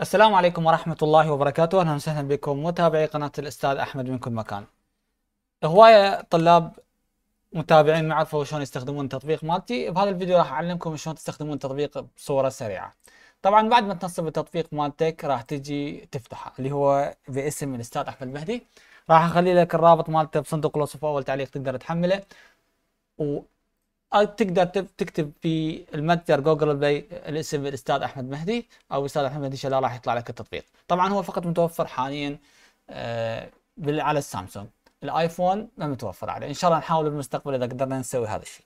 السلام عليكم ورحمة الله وبركاته أهلا وسهلا بكم متابعي قناة الأستاذ أحمد من كل مكان هواية طلاب متابعين ما عرفوا شلون يستخدمون التطبيق مالتي بهذا الفيديو راح أعلمكم شلون تستخدمون التطبيق بصورة سريعة طبعا بعد ما تنصب التطبيق مالتك راح تجي تفتحه اللي هو باسم الأستاذ أحمد المهدي راح أخلي لك الرابط مالته بصندوق الوصف أول تعليق تقدر تحمله و تقدر تكتب في المتجر جوجل بلاي الاسم الاستاذ احمد مهدي او الاستاذ احمد مهدي شلال راح يطلع لك التطبيق طبعا هو فقط متوفر حاليا آه، على السامسونج الايفون ما متوفر عليه ان شاء الله نحاول بالمستقبل اذا قدرنا نسوي هذا الشيء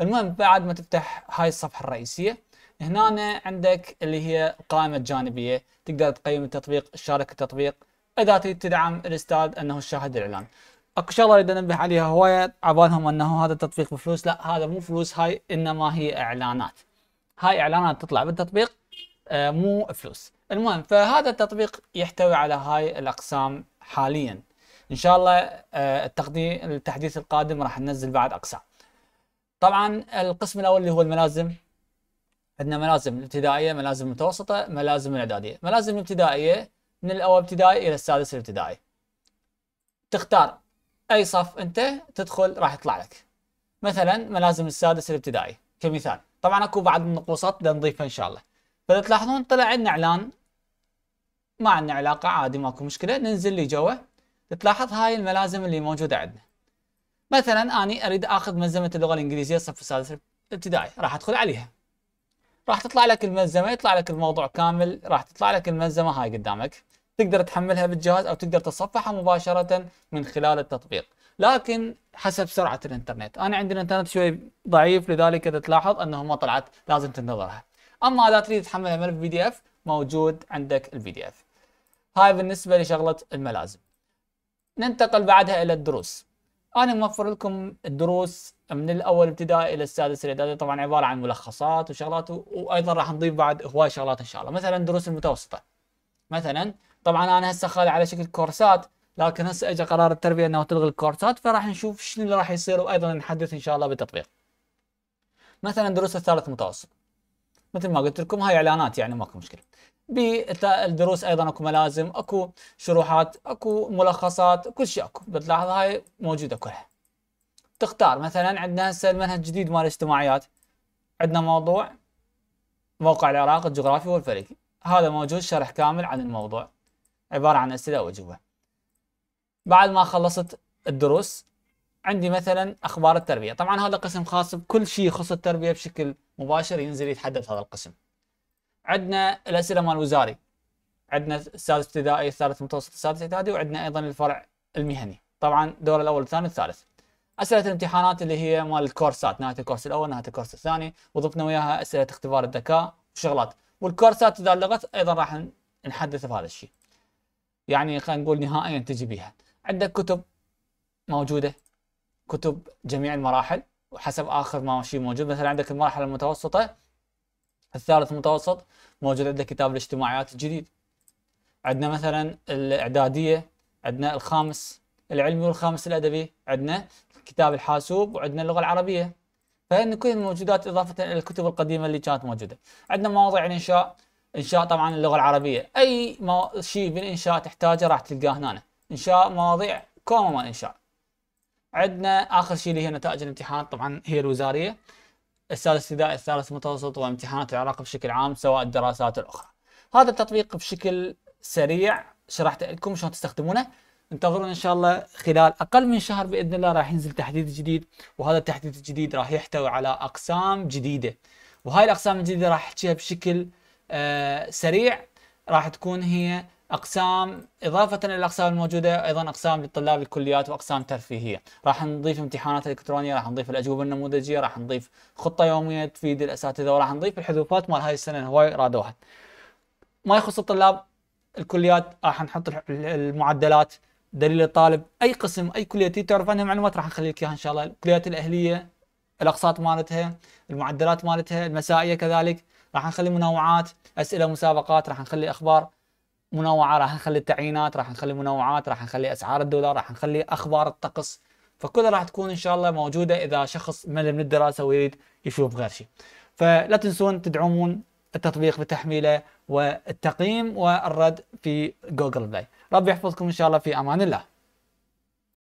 المهم بعد ما تفتح هاي الصفحه الرئيسيه هنا عندك اللي هي القائمه الجانبيه تقدر تقيم التطبيق شارك التطبيق اذا تدعم الاستاذ انه شاهد الاعلان اكو شغله اريد انبه عليها هوايه عبالهم انه هذا التطبيق بفلوس لا هذا مو فلوس هاي انما هي اعلانات هاي اعلانات تطلع بالتطبيق آه مو فلوس المهم فهذا التطبيق يحتوي على هاي الاقسام حاليا ان شاء الله آه التقديم التحديث القادم راح ننزل بعد اقسام طبعا القسم الاول اللي هو الملازم عندنا ملازم الابتدائيه ملازم متوسطه ملازم الاعداديه ملازم الابتدائيه من الاول ابتدائي الى السادس الابتدائي تختار اي صف انت تدخل راح يطلع لك مثلا ملازم السادس الابتدائي كمثال طبعا اكو بعض النقوصات بنضيفها ان شاء الله فاذا تلاحظون طلع عندنا اعلان ما عندنا علاقه عادي ماكو مشكله ننزل لي جوا تلاحظ هاي الملازم اللي موجوده عندنا مثلا اني اريد اخذ ملزمه اللغه الانجليزيه الصف السادس الابتدائي راح ادخل عليها راح تطلع لك الملزمه يطلع لك الموضوع كامل راح تطلع لك الملزمه هاي قدامك تقدر تحملها بالجهاز او تقدر تصفحها مباشره من خلال التطبيق لكن حسب سرعه الانترنت انا عندي الانترنت شوي ضعيف لذلك اذا تلاحظ انه ما طلعت لازم تنتظرها اما اذا تريد تحملها ملف بي دي اف موجود عندك البي دي اف هاي بالنسبه لشغله الملازم ننتقل بعدها الى الدروس انا موفر لكم الدروس من الاول ابتدائي الى السادس الاعدادي طبعا عباره عن ملخصات وشغلات وايضا راح نضيف بعد هواي شغلات ان شاء الله مثلا دروس المتوسطه مثلا طبعا انا هسه خالي على شكل كورسات لكن هسه اجى قرار التربيه انه تلغي الكورسات فراح نشوف شنو اللي راح يصير وايضا نحدث ان شاء الله بالتطبيق. مثلا دروس الثالث متوسط. مثل ما قلت لكم هاي اعلانات يعني ماكو مشكله. بالدروس ايضا اكو ملازم، اكو شروحات، اكو ملخصات، كل شيء اكو، بتلاحظ هاي موجوده كلها. تختار مثلا عندنا هسه المنهج الجديد مال الاجتماعيات. عندنا موضوع موقع العراق الجغرافي والفلكي. هذا موجود شرح كامل عن الموضوع. عبارة عن أسئلة وأجوبة بعد ما خلصت الدروس عندي مثلا أخبار التربية طبعا هذا قسم خاص بكل شيء يخص التربية بشكل مباشر ينزل يتحدث هذا القسم عندنا الأسئلة مال وزاري عندنا السادس ابتدائي الثالث متوسط السادس اعدادي وعندنا أيضا الفرع المهني طبعا دور الأول والثاني والثالث اسئله الامتحانات اللي هي مال الكورسات نهايه الكورس الاول نهايه الكورس الثاني وضفنا وياها اسئله اختبار الذكاء وشغلات والكورسات اذا لغت ايضا راح نحدث بهذا الشيء يعني خلينا نقول نهائيا تجي بيها عندك كتب موجوده كتب جميع المراحل وحسب اخر ما شيء موجود مثلا عندك المرحله المتوسطه الثالث متوسط موجود عندك كتاب الاجتماعيات الجديد عندنا مثلا الاعداديه عندنا الخامس العلمي والخامس الادبي عندنا كتاب الحاسوب وعندنا اللغه العربيه فان كل الموجودات اضافه الى الكتب القديمه اللي كانت موجوده عندنا مواضيع الانشاء انشاء طبعا اللغه العربيه اي ما شيء بالانشاء تحتاجه راح تلقاه هنا انشاء مواضيع كوما مال انشاء عندنا اخر شيء اللي هي نتائج الامتحانات طبعا هي الوزاريه السادس ابتدائي الثالث متوسط وامتحانات العراق بشكل عام سواء الدراسات الاخرى هذا التطبيق بشكل سريع شرحته لكم شلون تستخدمونه انتظرونا ان شاء الله خلال اقل من شهر باذن الله راح ينزل تحديث جديد وهذا التحديث الجديد راح يحتوي على اقسام جديده وهاي الاقسام الجديده راح احكيها بشكل آه، سريع راح تكون هي اقسام اضافه للاقسام الموجوده ايضا اقسام للطلاب الكليات واقسام ترفيهيه، راح نضيف امتحانات الكترونيه، راح نضيف الاجوبه النموذجيه، راح نضيف خطه يوميه تفيد الاساتذه، وراح نضيف الحذوفات مال هاي السنه هواي رادوها. ما يخص الطلاب الكليات راح نحط المعدلات دليل الطالب، اي قسم اي كليه تعرف عنها معلومات راح نخلي لك اياها ان شاء الله، الكليات الاهليه الاقساط مالتها، المعدلات مالتها، المسائيه كذلك، راح نخلي منوعات اسئله مسابقات راح نخلي اخبار منوعه راح نخلي التعيينات راح نخلي منوعات راح نخلي اسعار الدولار راح نخلي اخبار الطقس فكلها راح تكون ان شاء الله موجوده اذا شخص مل من الدراسه ويريد يشوف غير شيء فلا تنسون تدعمون التطبيق بتحميله والتقييم والرد في جوجل بلاي ربي يحفظكم ان شاء الله في امان الله